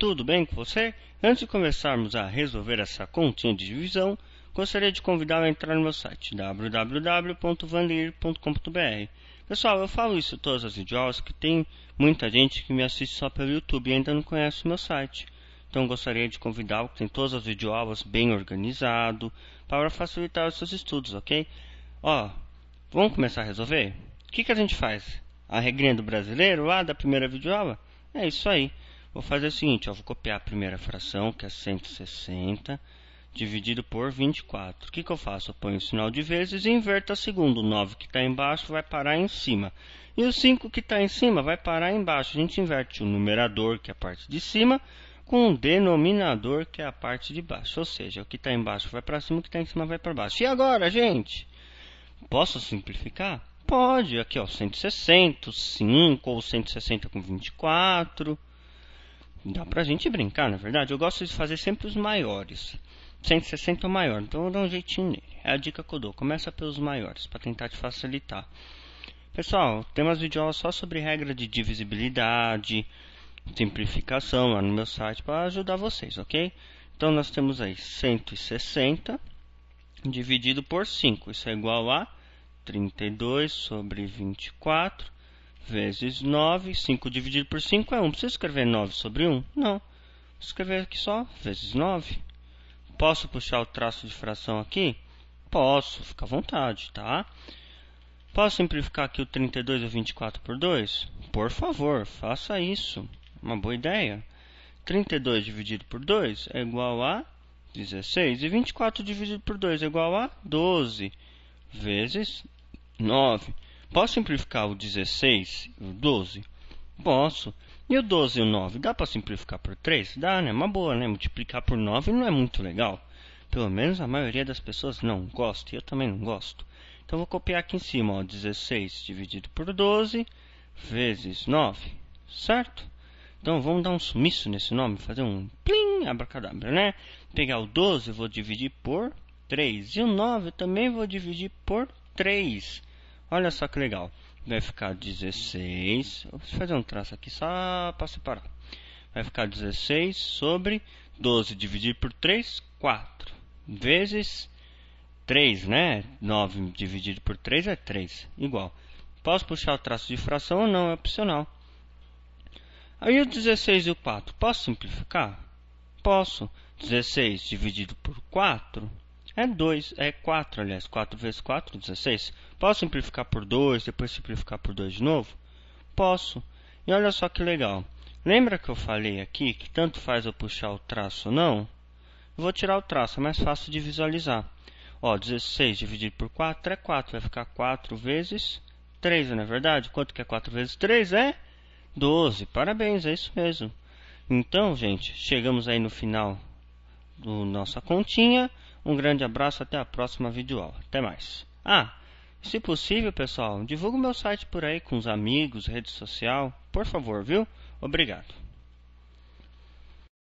tudo bem com você? Antes de começarmos a resolver essa continha de divisão, gostaria de convidá-lo a entrar no meu site www.vandeir.com.br. Pessoal, eu falo isso todas as idiomas que tem muita gente que me assiste só pelo YouTube e ainda não conhece o meu site. Então gostaria de convidá-lo que tem todas as videoaulas bem organizado para facilitar os seus estudos, ok? Ó, vamos começar a resolver? O que, que a gente faz? A regrinha do brasileiro lá da primeira videoaula? É isso aí. Vou fazer o seguinte, ó, vou copiar a primeira fração, que é 160, dividido por 24. O que, que eu faço? Eu ponho o sinal de vezes e inverto a segunda. O 9 que está embaixo vai parar em cima. E o 5 que está em cima vai parar embaixo. A gente inverte o numerador, que é a parte de cima, com o denominador, que é a parte de baixo. Ou seja, o que está embaixo vai para cima, o que está em cima vai para baixo. E agora, gente? Posso simplificar? Pode. Aqui, ó, 160, 5 ou 160 com 24. Dá pra gente brincar, na verdade. Eu gosto de fazer sempre os maiores. 160 ou maior, então eu dou um jeitinho nele. É a dica que eu dou. Começa pelos maiores, para tentar te facilitar. Pessoal, tem umas videoaulas só sobre regra de divisibilidade, simplificação lá no meu site para ajudar vocês, ok? Então nós temos aí 160 dividido por 5, isso é igual a 32 sobre 24 vezes 9, 5 dividido por 5 é 1. Preciso escrever 9 sobre 1? Não. Vou escrever aqui só, vezes 9. Posso puxar o traço de fração aqui? Posso, fica à vontade, tá? Posso simplificar aqui o 32 a 24 por 2? Por favor, faça isso. Uma boa ideia. 32 dividido por 2 é igual a 16. E 24 dividido por 2 é igual a 12 vezes 9. Posso simplificar o 16 e o 12? Posso. E o 12 e o 9? Dá para simplificar por 3? Dá, né? Uma boa, né? Multiplicar por 9 não é muito legal. Pelo menos a maioria das pessoas não gosta. E eu também não gosto. Então vou copiar aqui em cima, ó, 16 dividido por 12 vezes 9, certo? Então vamos dar um sumiço nesse nome, fazer um plim abracadabra, né? Pegar o 12 eu vou dividir por 3 e o 9 eu também vou dividir por 3. Olha só que legal. Vai ficar 16. Vou fazer um traço aqui só para separar. Vai ficar 16 sobre 12 né? dividido por 3, 4. Vezes 3, né? 9 dividido por 3 é 3. Igual. Posso puxar o traço de fração ou não, é opcional. Aí o 16 e o 4, posso simplificar? Posso. 16 dividido por 4 é 2, é 4, aliás, 4 vezes 4, 16. Posso simplificar por 2, depois simplificar por 2 de novo? Posso. E olha só que legal. Lembra que eu falei aqui que tanto faz eu puxar o traço ou não? Eu vou tirar o traço, é mais fácil de visualizar. Ó, 16 dividido por 4 é 4, vai ficar 4 vezes 3, não é verdade? Quanto que é 4 vezes 3? É 12. Parabéns, é isso mesmo. Então, gente, chegamos aí no final da nossa continha. Um grande abraço, até a próxima videoaula. Até mais. Ah, se possível, pessoal, divulga o meu site por aí com os amigos, rede social, por favor, viu? Obrigado.